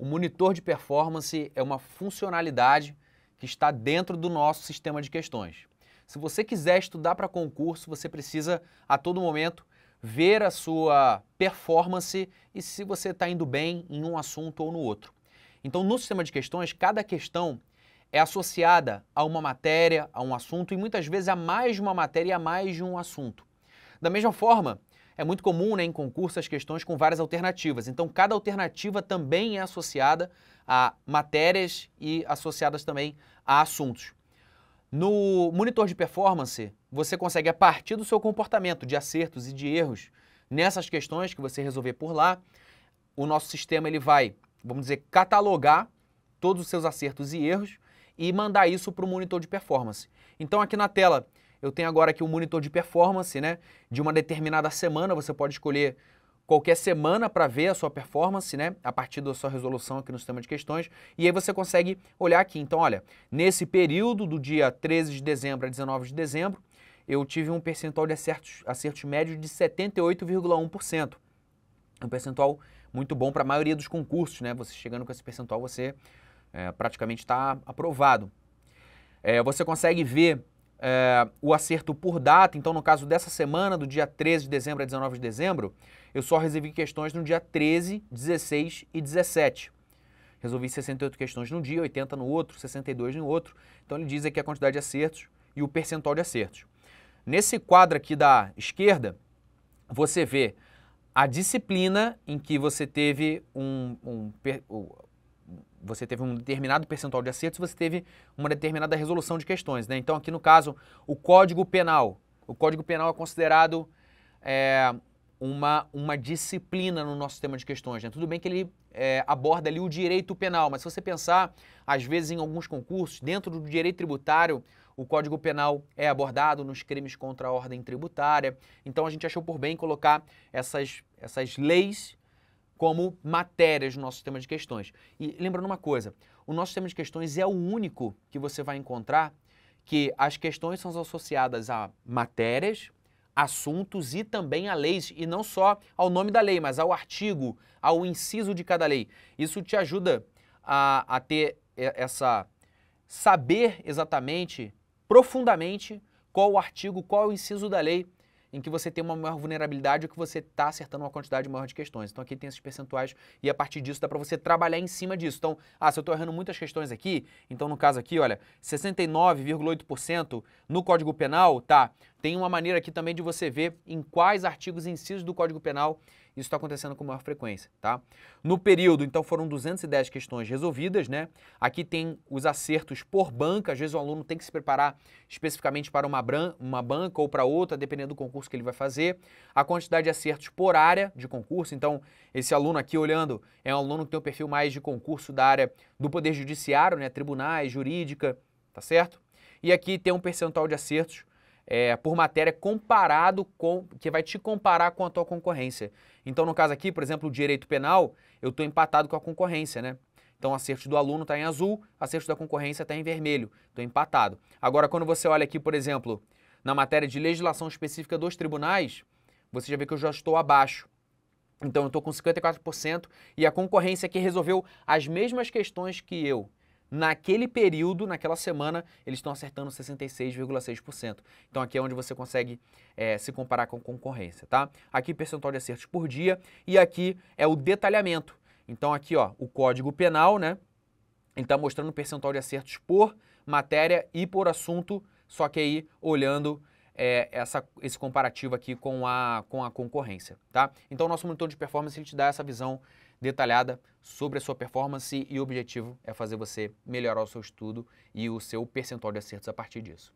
O monitor de performance é uma funcionalidade que está dentro do nosso sistema de questões. Se você quiser estudar para concurso, você precisa a todo momento ver a sua performance e se você está indo bem em um assunto ou no outro. Então, no sistema de questões, cada questão é associada a uma matéria, a um assunto e muitas vezes a mais de uma matéria e a mais de um assunto. Da mesma forma, é muito comum né, em concurso as questões com várias alternativas. Então, cada alternativa também é associada a matérias e associadas também a assuntos. No monitor de performance, você consegue, a partir do seu comportamento de acertos e de erros nessas questões que você resolver por lá, o nosso sistema ele vai, vamos dizer, catalogar todos os seus acertos e erros e mandar isso para o monitor de performance. Então, aqui na tela, eu tenho agora aqui um monitor de performance, né? De uma determinada semana, você pode escolher qualquer semana para ver a sua performance, né? A partir da sua resolução aqui no sistema de questões. E aí você consegue olhar aqui. Então, olha, nesse período do dia 13 de dezembro a 19 de dezembro, eu tive um percentual de acertos, acertos médios de 78,1%. Um percentual muito bom para a maioria dos concursos, né? Você chegando com esse percentual, você é, praticamente está aprovado. É, você consegue ver é, o acerto por data, então no caso dessa semana, do dia 13 de dezembro a 19 de dezembro, eu só resolvi questões no dia 13, 16 e 17. Resolvi 68 questões num dia, 80 no outro, 62 no outro. Então ele diz aqui a quantidade de acertos e o percentual de acertos. Nesse quadro aqui da esquerda, você vê a disciplina em que você teve um, um, um você teve um determinado percentual de acertos, você teve uma determinada resolução de questões. Né? Então, aqui no caso, o Código Penal. O Código Penal é considerado é, uma, uma disciplina no nosso sistema de questões. Né? Tudo bem que ele é, aborda ali o direito penal, mas se você pensar, às vezes, em alguns concursos, dentro do direito tributário, o Código Penal é abordado nos crimes contra a ordem tributária. Então, a gente achou por bem colocar essas, essas leis como matérias no nosso sistema de questões. E lembrando uma coisa, o nosso sistema de questões é o único que você vai encontrar que as questões são associadas a matérias, assuntos e também a leis, e não só ao nome da lei, mas ao artigo, ao inciso de cada lei. Isso te ajuda a, a ter essa. saber exatamente, profundamente, qual o artigo, qual o inciso da lei em que você tem uma maior vulnerabilidade ou que você está acertando uma quantidade maior de questões. Então aqui tem esses percentuais e a partir disso dá para você trabalhar em cima disso. Então, ah, se eu estou errando muitas questões aqui, então no caso aqui, olha, 69,8% no Código Penal, tá? Tem uma maneira aqui também de você ver em quais artigos e incisos do Código Penal isso está acontecendo com maior frequência, tá? No período, então, foram 210 questões resolvidas, né? Aqui tem os acertos por banca, às vezes o aluno tem que se preparar especificamente para uma, uma banca ou para outra, dependendo do concurso que ele vai fazer. A quantidade de acertos por área de concurso, então, esse aluno aqui olhando é um aluno que tem um perfil mais de concurso da área do Poder Judiciário, né? Tribunais, jurídica, tá certo? E aqui tem um percentual de acertos é, por matéria comparado com, que vai te comparar com a tua concorrência. Então, no caso aqui, por exemplo, o direito penal, eu estou empatado com a concorrência, né? Então, o acerto do aluno está em azul, o acerto da concorrência está em vermelho, estou empatado. Agora, quando você olha aqui, por exemplo, na matéria de legislação específica dos tribunais, você já vê que eu já estou abaixo. Então, eu estou com 54% e a concorrência que resolveu as mesmas questões que eu, naquele período, naquela semana, eles estão acertando 66,6%. Então aqui é onde você consegue é, se comparar com concorrência, tá? Aqui percentual de acertos por dia e aqui é o detalhamento. Então aqui, ó, o Código Penal, né? Ele está mostrando percentual de acertos por matéria e por assunto, só que aí olhando é, essa, esse comparativo aqui com a, com a concorrência, tá? Então o nosso monitor de performance ele te dá essa visão detalhada sobre a sua performance e o objetivo é fazer você melhorar o seu estudo e o seu percentual de acertos a partir disso.